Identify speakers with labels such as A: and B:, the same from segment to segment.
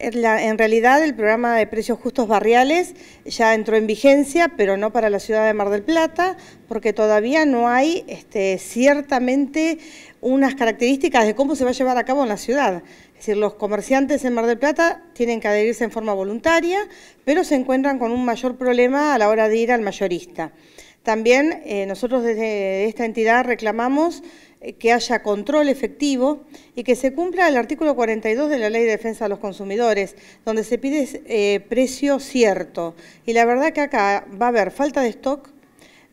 A: En, realidad el programa de precios justos barriales ya entró en vigencia, pero no para la ciudad de Mar del Plata, porque todavía no hay este, ciertamente unas características de cómo se va a llevar a cabo en la ciudad. Es decir, los comerciantes en Mar del Plata tienen que adherirse en forma voluntaria, pero se encuentran con un mayor problema a la hora de ir al mayorista. También eh, nosotros desde esta entidad reclamamos eh, que haya control efectivo y que se cumpla el artículo 42 de la Ley de Defensa de los Consumidores, donde se pide eh, precio cierto. Y la verdad que acá va a haber falta de stock,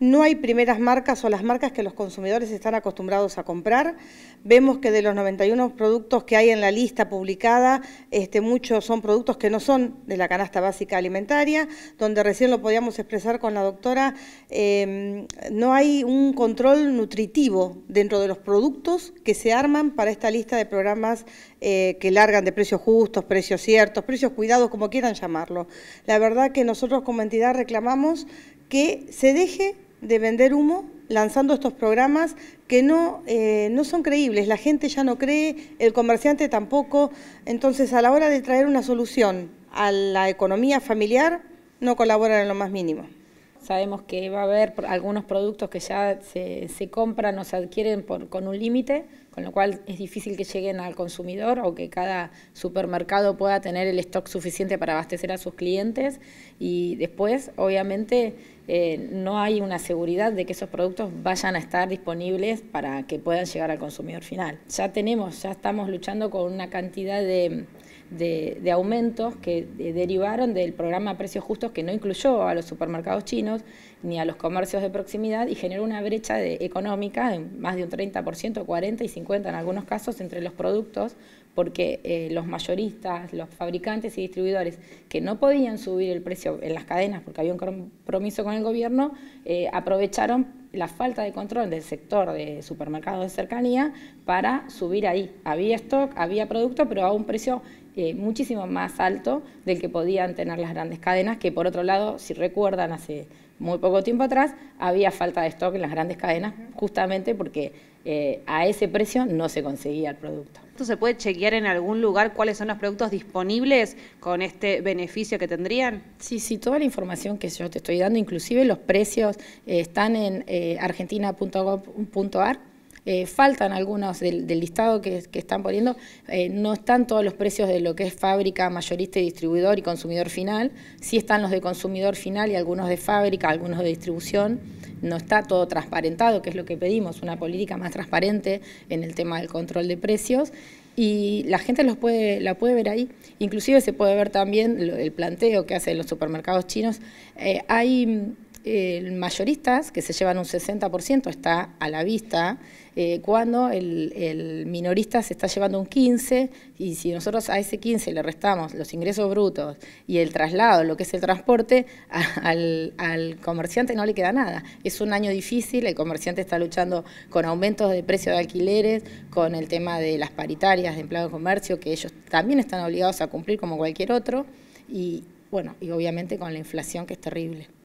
A: no hay primeras marcas o las marcas que los consumidores están acostumbrados a comprar. Vemos que de los 91 productos que hay en la lista publicada, este, muchos son productos que no son de la canasta básica alimentaria, donde recién lo podíamos expresar con la doctora, em, no hay un control nutritivo dentro de los productos que se arman para esta lista de programas eh, que largan de precios justos, precios ciertos, precios cuidados, como quieran llamarlo. La verdad que nosotros como entidad reclamamos que se deje de vender humo lanzando estos programas que no, eh, no son creíbles, la gente ya no cree, el comerciante tampoco, entonces a la hora de traer una solución a la economía familiar no colaboran en lo más mínimo. Sabemos que va a haber algunos productos que ya
B: se, compran o se adquieren con un límite, con lo cual es difícil que lleguen al consumidor o que cada supermercado pueda tener el stock suficiente para abastecer a sus clientes y después, obviamente, eh, no hay una seguridad de que esos productos vayan a estar disponibles para que puedan llegar al consumidor final. Ya tenemos, ya estamos luchando con una cantidad de, aumentos que eh, derivaron del programa Precios Justos que no incluyó a los supermercados chinos ni a los comercios de proximidad y generó una brecha económica en más de un 30%, 40 y 50% en algunos casos entre los productos porque eh, los mayoristas, los fabricantes y distribuidores que no podían subir el precio en las cadenas porque había un compromiso con el gobierno, eh, aprovecharon la falta de control del sector de supermercados de cercanía para subir ahí. Había stock, había producto, pero a un precio eh, muchísimo más alto del que podían tener las grandes cadenas, que por otro lado, si recuerdan, hace muy poco tiempo atrás, había falta de stock en las grandes cadenas justamente porque eh, a ese precio no se conseguía el producto. ¿Se puede chequear en algún lugar cuáles son los productos disponibles con este beneficio que tendrían? Sí, sí, toda la información que yo te estoy dando, inclusive los precios, eh, están en eh, argentina.gov.ar eh, faltan algunos del, listado que, están poniendo, eh, no están todos los precios de lo que es fábrica, mayorista y distribuidor y consumidor final, sí están los de consumidor final y algunos de fábrica, algunos de distribución, no está todo transparentado, que es lo que pedimos, una política más transparente en el tema del control de precios y la gente los puede, la puede ver ahí. Inclusive se puede ver también el planteo que hacen los supermercados chinos. Eh, hay el mayoristas, que se llevan un 60%, está a la vista, eh, cuando el, minorista se está llevando un 15%, y si nosotros a ese 15% le restamos los ingresos brutos y el traslado, lo que es el transporte, al, comerciante no le queda nada. Es un año difícil, el comerciante está luchando con aumentos de precios de alquileres, con el tema de las paritarias de empleado de comercio, que ellos también están obligados a cumplir como cualquier otro, y bueno, y obviamente
A: con la inflación que es terrible.